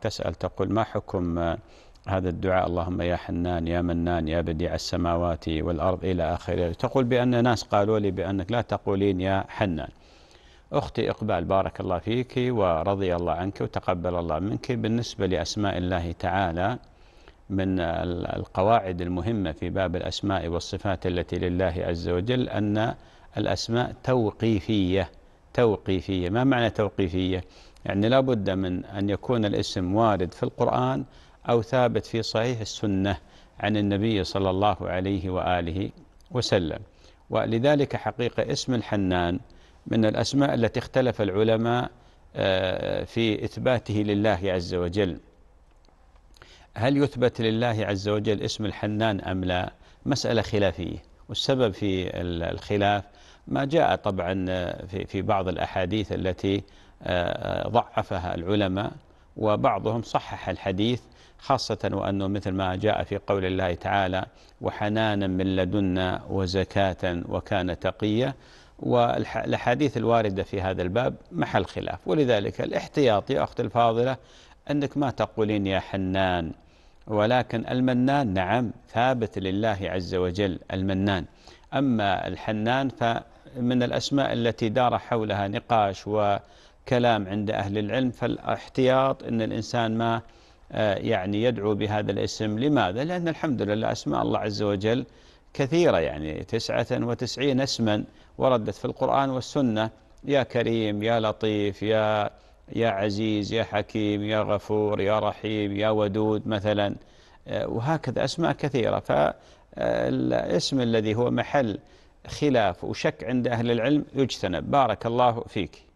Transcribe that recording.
تسأل تقول ما حكم هذا الدعاء اللهم يا حنان يا منان يا بديع السماوات والأرض إلى آخره تقول بأن ناس قالوا لي بأنك لا تقولين يا حنان أختي إقبال بارك الله فيك ورضي الله عنك وتقبل الله منك بالنسبة لأسماء الله تعالى من القواعد المهمة في باب الأسماء والصفات التي لله عز وجل أن الأسماء توقيفية توقيفية ما معنى توقيفية؟ يعني لا بد من أن يكون الاسم وارد في القرآن أو ثابت في صحيح السنة عن النبي صلى الله عليه وآله وسلم ولذلك حقيقة اسم الحنان من الأسماء التي اختلف العلماء آه، في إثباته لله عز وجل هل يثبت لله عز وجل اسم الحنان أم لا مسألة خلافية والسبب في الخلاف ما جاء طبعا آه، في في بعض الاحاديث التي آه، آه، ضعفها العلماء وبعضهم صحح الحديث خاصة وأنه مثل ما جاء في قول الله تعالى وحنانا من لدنا وزكاة وكان تقيا والأحاديث الواردة في هذا الباب محل خلاف ولذلك الاحتياط يا أخت الفاضلة أنك ما تقولين يا حنان ولكن المنان نعم ثابت لله عز وجل المنان أما الحنان فمن الأسماء التي دار حولها نقاش وكلام عند أهل العلم فالاحتياط أن الإنسان ما آه، يعني يدعو بهذا الاسم لماذا؟ لأن الحمد لله أسماء الله عز وجل كثيرة يعني تسعة وتسعين اسما وردت في القرآن والسنة يا كريم يا لطيف يا يا عزيز يا حكيم يا غفور يا رحيم يا ودود مثلا آه، وهكذا أسماء كثيرة فالاسم آه، الذي هو محل خلاف وشك عند أهل العلم يجتنب بارك الله فيك